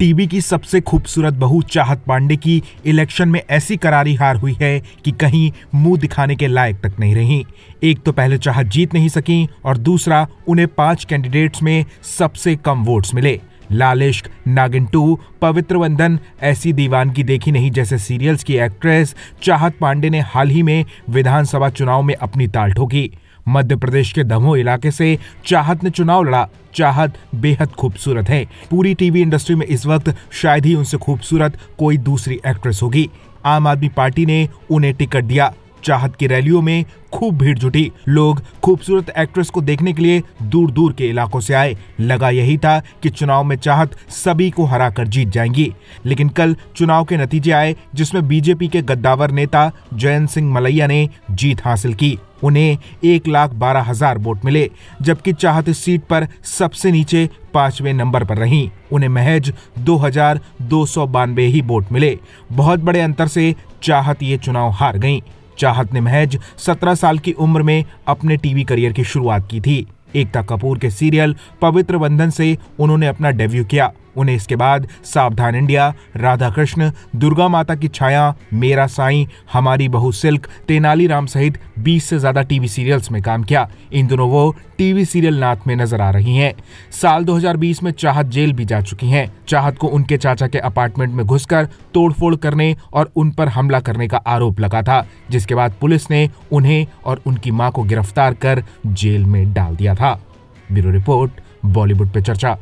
TV की सबसे खूबसूरत बहू चाहत पांडे की इलेक्शन में ऐसी करारी हार हुई है कि कहीं मुंह दिखाने के लायक तक नहीं रही एक तो पहले चाहत जीत नहीं सकी और दूसरा उन्हें पांच कैंडिडेट्स में सबसे कम वोट्स मिले लालिश्क नागिन टू पवित्र वंदन ऐसी दीवानगी देखी नहीं जैसे सीरियल्स की एक्ट्रेस चाहत पांडे ने हाल ही में विधानसभा चुनाव में अपनी ताल ठोकी मध्य प्रदेश के दमोह इलाके से चाहत ने चुनाव लड़ा चाहत बेहद खूबसूरत है पूरी टीवी इंडस्ट्री में इस वक्त शायद ही उनसे खूबसूरत कोई दूसरी एक्ट्रेस होगी आम आदमी पार्टी ने उन्हें टिकट दिया चाहत की रैलियों में खूब भीड़ जुटी लोग खूबसूरत एक्ट्रेस को देखने के लिए दूर दूर के इलाकों से आए लगा यही था कि चुनाव में चाहत सभी को हरा कर जीत जाएंगी लेकिन कल चुनाव के नतीजे आए जिसमें बीजेपी के गद्दावर नेता जयंत सिंह मलैया ने जीत हासिल की उन्हें एक लाख बारह हजार वोट मिले जबकि चाहत इस सीट पर सबसे नीचे पांचवें नंबर पर रही उन्हें महज दो हजार दो सौ बानवे ही वोट मिले बहुत बड़े अंतर से चाहत ये चुनाव हार गईं चाहत ने महज 17 साल की उम्र में अपने टीवी करियर की शुरुआत की थी एकता कपूर के सीरियल पवित्र बंधन से उन्होंने अपना डेब्यू किया उन्हें इसके बाद सावधान इंडिया राधा कृष्ण दुर्गा माता की छाया मेरा साईं हमारी बहु सिल्क तेनालीराम सहित 20 से ज्यादा टीवी सीरियल्स में काम किया इन दोनों वो टीवी सीरियल नाथ में नजर आ रही हैं साल 2020 में चाहत जेल भी जा चुकी हैं चाहत को उनके चाचा के अपार्टमेंट में घुसकर तोड़फोड़ करने और उन पर हमला करने का आरोप लगा था जिसके बाद पुलिस ने उन्हें और उनकी माँ को गिरफ्तार कर जेल में डाल दिया था ब्यूरो रिपोर्ट बॉलीवुड पे चर्चा